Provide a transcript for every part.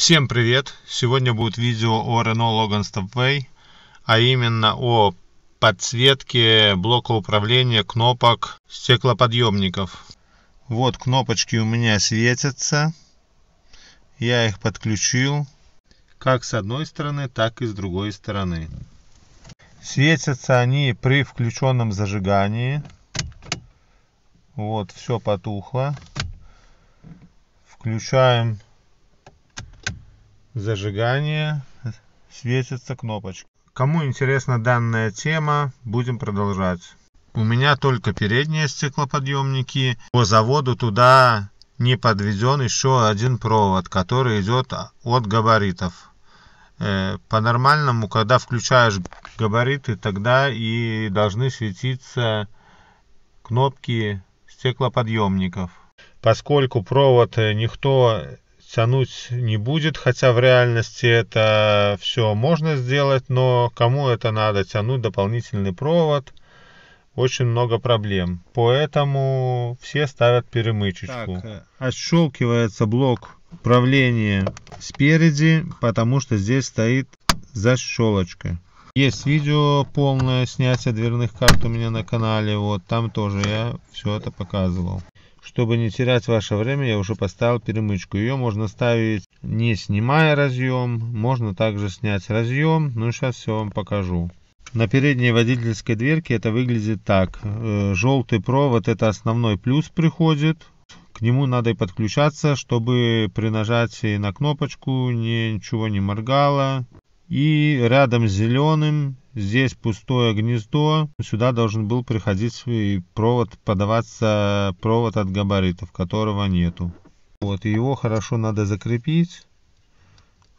Всем привет! Сегодня будет видео о Renault Logan Stepway, а именно о подсветке блока управления кнопок стеклоподъемников. Вот кнопочки у меня светятся. Я их подключил как с одной стороны, так и с другой стороны. Светятся они при включенном зажигании. Вот, все потухло. Включаем Зажигание, светится кнопочка. Кому интересна данная тема, будем продолжать. У меня только передние стеклоподъемники. По заводу туда не подведен еще один провод, который идет от габаритов. Э, по-нормальному, когда включаешь габариты, тогда и должны светиться кнопки стеклоподъемников. Поскольку провод э, никто тянуть не будет, хотя в реальности это все можно сделать, но кому это надо, тянуть дополнительный провод, очень много проблем. Поэтому все ставят перемычечку. Так, э, отщелкивается блок управления спереди, потому что здесь стоит защелочка. Есть видео полное снятие дверных карт у меня на канале, вот там тоже я все это показывал. Чтобы не терять ваше время, я уже поставил перемычку. Ее можно ставить не снимая разъем, можно также снять разъем. Ну, сейчас все вам покажу. На передней водительской дверке это выглядит так. Э, желтый провод это основной плюс приходит. К нему надо и подключаться, чтобы при нажатии на кнопочку ничего не моргало. И рядом с зеленым Здесь пустое гнездо. Сюда должен был приходить свой провод, подаваться провод от габаритов, которого нету. Вот, его хорошо надо закрепить,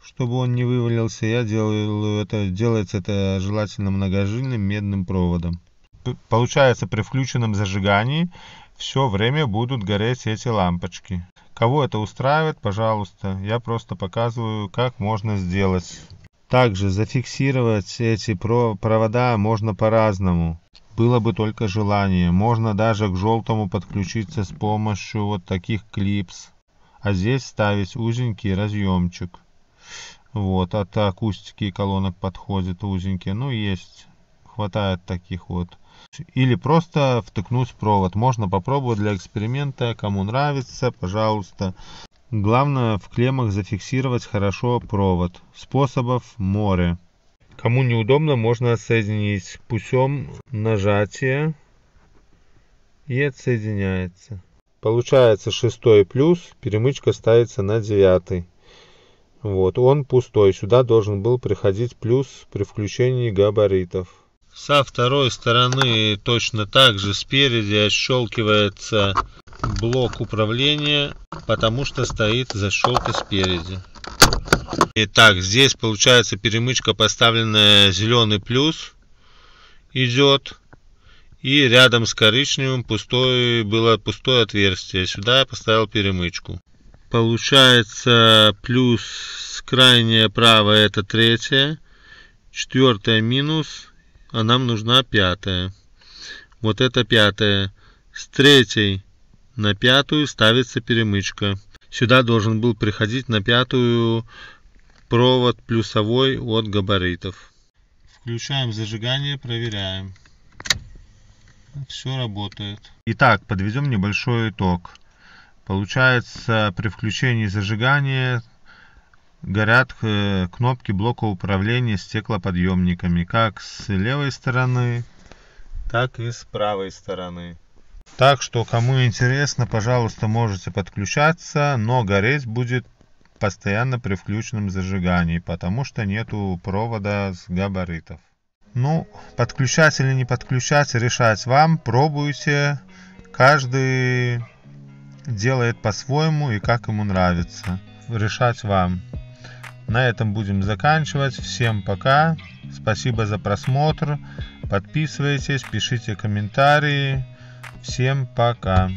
чтобы он не вывалился. Я делаю это, делается это желательно многожильным медным проводом. Получается, при включенном зажигании все время будут гореть эти лампочки. Кого это устраивает, пожалуйста, я просто показываю, как можно сделать. Также зафиксировать эти провода можно по-разному. Было бы только желание. Можно даже к желтому подключиться с помощью вот таких клипс. А здесь ставить узенький разъемчик. Вот, от а акустики колонок подходит узенький. Ну, есть, хватает таких вот. Или просто втыкнуть провод. Можно попробовать для эксперимента. Кому нравится, пожалуйста. Главное в клеммах зафиксировать хорошо провод. Способов море. Кому неудобно, можно отсоединить путем нажатия и отсоединяется. Получается шестой плюс, перемычка ставится на девятый. Вот, он пустой, сюда должен был приходить плюс при включении габаритов. Со второй стороны точно так же спереди отщелкивается блок управления, потому что стоит защелка спереди. Итак, здесь получается перемычка поставленная зеленый плюс идет. И рядом с коричневым пустое, было пустое отверстие. Сюда я поставил перемычку. Получается плюс крайнее правое это третье. Четвертое минус. А нам нужна пятая. Вот это пятая. С третьей на пятую ставится перемычка. Сюда должен был приходить на пятую провод плюсовой от габаритов. Включаем зажигание, проверяем. Все работает. Итак, подведем небольшой итог. Получается, при включении зажигания горят э, кнопки блока управления стеклоподъемниками как с левой стороны, так и с правой стороны. Так что, кому интересно, пожалуйста, можете подключаться, но гореть будет постоянно при включенном зажигании, потому что нету провода с габаритов. Ну, подключать или не подключать, решать вам, пробуйте. Каждый делает по-своему и как ему нравится. Решать вам. На этом будем заканчивать. Всем пока. Спасибо за просмотр. Подписывайтесь, пишите комментарии. Всем пока!